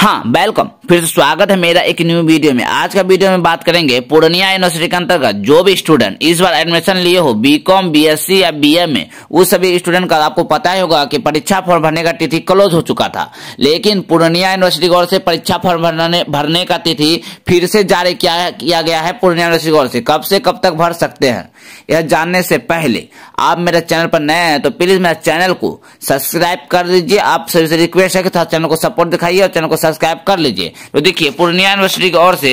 हाँ वेलकम फिर से स्वागत है मेरा एक न्यू वीडियो में आज का वीडियो में बात करेंगे पूर्णिया यूनिवर्सिटी के अंतर्गत जो भी स्टूडेंट इस बार एडमिशन लिए हो बीकॉम बीएससी या बीए में उस सभी स्टूडेंट का आपको पता ही होगा कि परीक्षा फॉर्म भरने का तिथि क्लोज हो चुका था लेकिन पूर्णिया यूनिवर्सिटी गौर से परीक्षा फॉर्म भरने भरने का तिथि फिर से जारी किया, किया गया है पूर्णिया यूनिवर्सिटी गौर से कब से कब तक भर सकते हैं यह जानने से पहले आप मेरे चैनल पर नए हैं तो प्लीज मेरे चैनल को सब्सक्राइब कर दीजिए आप सभी से रिक्वेस्ट है कि चैनल को सपोर्ट दिखाइए और चैनल को सब्सक्राइब कर लीजिए तो देखिए पूर्णिया यूनिवर्सिटी की ओर से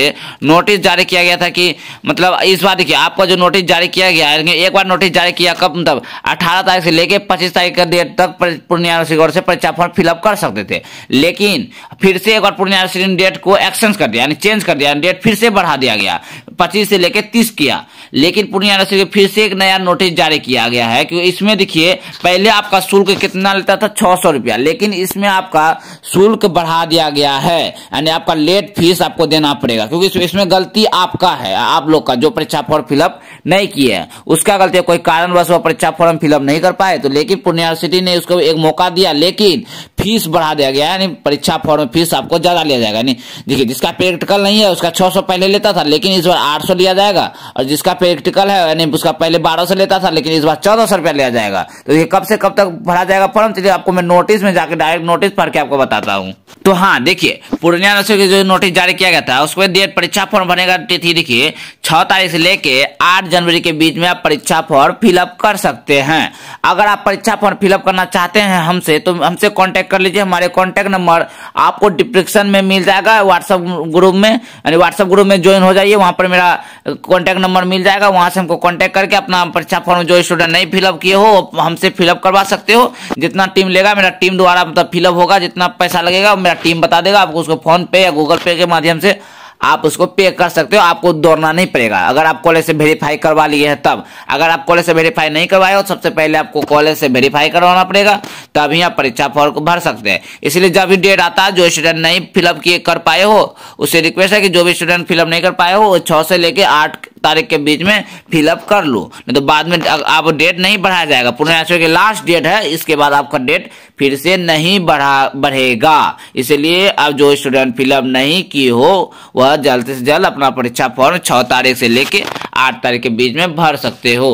नोटिस जारी किया गया था कि मतलब इस बार देखिए आपका जो नोटिस जारी किया गया है एक बार नोटिस जारी किया कब मतलब अठारह तारीख से लेकर पच्चीस तारीख के देर तक पूर्णिया यूनिवर्सिटी की ओर से परीक्षा फॉर्म फिलअप कर सकते थे लेकिन फिर से एक बार पूर्णिया यूनिवर्सिटी ने डेट को एक्सचेंज कर दिया यानी चेंज कर दिया डेट फिर से बढ़ा दिया गया पच्चीस से लेकर तीस किया लेकिन पूर्णिया यूनिवर्सिटी फिर से एक नया नोटिस जारी किया गया है क्योंकि इसमें देखिए पहले आपका शुल्क कितना लेता था छह सौ रुपया लेकिन इसमें आपका शुल्क बढ़ा दिया गया गया है यानी आपका लेट फीस आपको देना पड़ेगा क्योंकि इसमें गलती आपका है आप लोग का जो परीक्षा फॉर्म फिलअप नहीं किए हैं उसका गलती है कोई कारणवश वह परीक्षा फॉर्म फिलअप नहीं कर पाए तो लेकिन पूर्णिया सिटी ने उसको एक मौका दिया लेकिन फीस बढ़ा दिया गया यानी परीक्षा फॉर्म फीस आपको ज्यादा लिया जाएगा यानी देखिए जिसका प्रैक्टिकल नहीं है उसका छह पहले लेता था लेकिन इस बार आठ लिया जाएगा और जिसका प्रैक्टिकल है यानी उसका पहले बारह लेता था लेकिन इस बार चौदह सौ रुपया लिया जाएगा तो ये कब से कब तक भरा जाएगा फॉर्म चलिए आपको मैं नोटिस में जाकर डायरेक्ट नोटिस पढ़ के आपको बताता हूँ तो हाँ देखिए पूर्णिया के जो नोटिस जारी किया गया था बाद डेट परीक्षा फॉर्म भरने का तिथि देखिए छह तारीख से लेके आठ जनवरी के बीच में आप परीक्षा फॉर्म फिलअप कर सकते हैं अगर आप परीक्षा फॉर्म फिलअप करना चाहते हैं हमसे तो हमसे कॉन्टेक्ट कर लीजिए हमारे कॉन्टेक्ट नंबर आपको डिस्क्रिप्शन में मिल जाएगा व्हाट्सअप ग्रुप में यानी व्हाट्सअप ग्रुप में ज्वाइन हो जाइए वहां पर मेरा कॉन्टैक्ट नंबर मिल जाएगा वहां से हमको कॉन्टैक्ट करके अपना परीक्षा फॉर्म जो स्टूडेंट नहीं फिलअप किए हो हमसे फिलअप करवा सकते हो जितना टीम लेगा मेरा टीम द्वारा मतलब फिलअप होगा जितना पैसा लगेगा मेरा टीम बता देगा आपको उसको फोन पे या गूगल पे के माध्यम से आप उसको पे कर सकते हो आपको दौड़ना नहीं पड़ेगा अगर आप कॉलेज से वेरीफाई करवा लिए हैं तब अगर आप कॉलेज से वेरीफाई नहीं करवाए हो सबसे पहले आपको कॉलेज से वेरीफाई करवाना पड़ेगा तभी आप परीक्षा फॉर्म को भर सकते हैं इसलिए जब भी डेट आता है जो स्टूडेंट नहीं फिलअप किए कर पाए हो उससे रिक्वेस्ट है कि जो भी स्टूडेंट फिलअप नहीं कर पाए हो वो छः से लेकर आठ तारीख के बीच में फिलअप कर लो नहीं तो बाद में आप डेट नहीं बढ़ाया जाएगा पुनर्याचो की लास्ट डेट है इसके बाद आपका डेट फिर से नहीं बढ़ा बढ़ेगा इसलिए अब जो स्टूडेंट फिलअप नहीं की हो वह जल्द से जल्द अपना परीक्षा फॉर्म छः तारीख से लेके आठ तारीख के बीच में भर सकते हो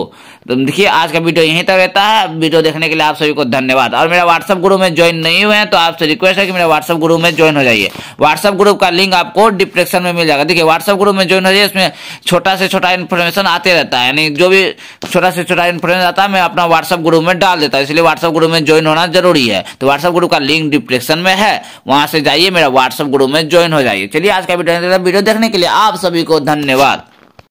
तो देखिए आज का वीडियो यहीं तक रहता है वीडियो देखने के लिए आप सभी को धन्यवाद और मेरा व्हाट्सअप ग्रुप में ज्वाइन नहीं हुए हैं तो आपसे रिक्वेस्ट है कि मेरा व्हाट्सअप ग्रुप में ज्वाइन हो जाइए व्हाट्सअप ग्रुप का लिंक आपको डिस्क्रिप्शन में मिल जाएगा देखिए व्हाट्सअप ग्रुप में ज्वाइन हो जाइए इसमें छोटा से छोटा इन्फॉर्मेशन आते रहता है यानी जो भी छोटा से छोटा इन्फॉर्मेशन आता है मैं अपना व्हाट्सअप ग्रुप में डाल देता हूँ इसलिए व्हाट्सअप ग्रुप में ज्वाइन होना जरूरी है तो व्हाट्सअप ग्रुप का लिंक डिस्क्रिप्शन में है वहाँ से जाइए मेरा व्हाट्सअप ग्रुप में ज्वाइन हो जाइए चलिए आज का वीडियो वीडियो देखने के लिए आप सभी को धन्यवाद